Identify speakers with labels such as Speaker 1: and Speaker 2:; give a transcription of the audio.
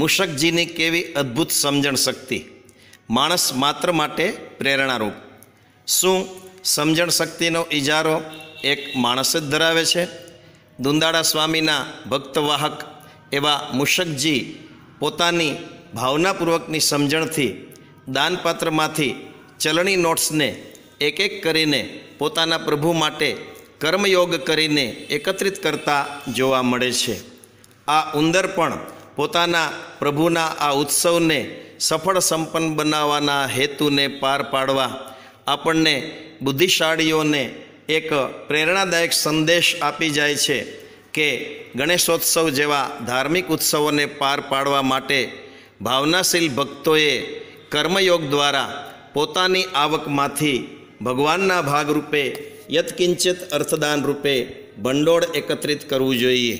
Speaker 1: મુશકજીની કેવી અદ્ભુત સમજણ શક્તિ માણસ માત્ર માટે પ્રેરણારૂપ શું સમજણ શક્તિનો ઇજારો એક માણસ જ ધરાવે છે દુંદાળા સ્વામીના ભક્તવાહક એવા મુશકજી પોતાની ભાવનાપૂર્વકની સમજણથી દાનપાત્રમાંથી ચલણી નોટ્સને એક એક કરીને પોતાના પ્રભુ માટે કર્મયોગ કરીને એકત્રિત કરતા જોવા મળે છે આ ઉંદર પણ પોતાના પ્રભુના આ ઉત્સવને સફળ સંપન્ન બનાવવાના હેતુને પાર પાડવા આપણને બુદ્ધિશાળીઓને એક પ્રેરણાદાયક સંદેશ આપી જાય છે કે ગણેશોત્સવ જેવા ધાર્મિક ઉત્સવોને પાર પાડવા માટે ભાવનાશીલ ભક્તોએ કર્મયોગ દ્વારા પોતાની આવકમાંથી ભગવાનના ભાગરૂપે યત્કિંચિત અર્થદાન રૂપે ભંડોળ એકત્રિત કરવું જોઈએ